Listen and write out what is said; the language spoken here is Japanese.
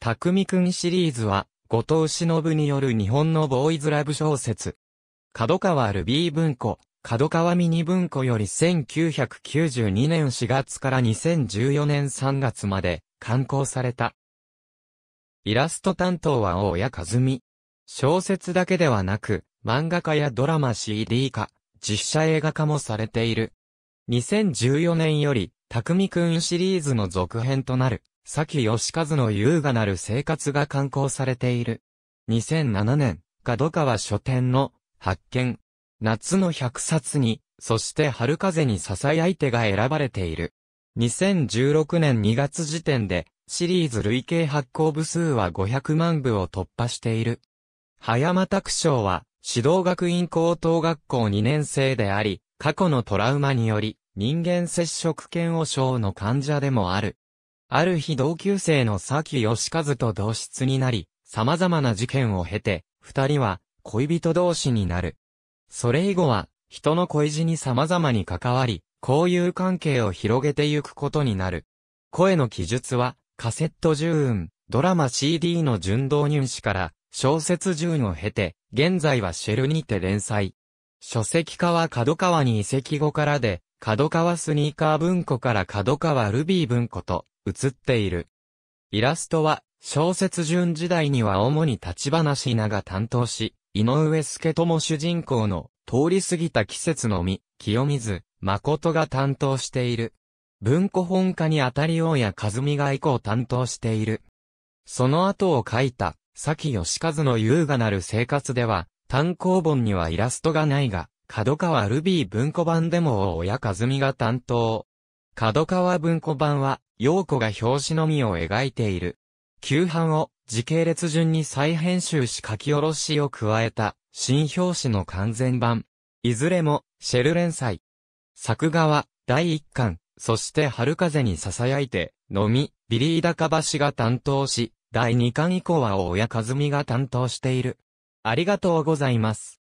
匠くんシリーズは、後藤忍による日本のボーイズラブ小説。角川ルビー文庫、角川ミニ文庫より1992年4月から2014年3月まで刊行された。イラスト担当は大谷和美。小説だけではなく、漫画家やドラマ CD 化、実写映画化もされている。2014年より、匠くんシリーズの続編となる。崎義和の優雅なる生活が刊行されている。2007年、角川書店の発見。夏の百冊に、そして春風に囁いてが選ばれている。2016年2月時点で、シリーズ累計発行部数は500万部を突破している。早間拓章は、指導学院高等学校2年生であり、過去のトラウマにより、人間接触嫌悪症の患者でもある。ある日同級生の佐木義和と同室になり、様々な事件を経て、二人は恋人同士になる。それ以後は、人の恋路に様々に関わり、交友関係を広げてゆくことになる。声の記述は、カセットューン、ドラマ CD の順導入試から、小説ンを経て、現在はシェルにて連載。書籍化は角川に遺跡後からで、角川スニーカー文庫から角川ルビー文庫と、写っている。イラストは、小説順時代には主に立花椎名が担当し、井上助とも主人公の、通り過ぎた季節の実、清水、誠が担当している。文庫本家にあたり大谷和美が以降担当している。その後を書いた、先義和の優雅なる生活では、単行本にはイラストがないが、角川ルビー文庫版でも親和美が担当。角川文庫版は、陽子が表紙のみを描いている。旧版を時系列順に再編集し書き下ろしを加えた新表紙の完全版。いずれもシェル連載。作画は第1巻、そして春風に囁いて、のみ、ビリー高橋が担当し、第2巻以降は大谷和美が担当している。ありがとうございます。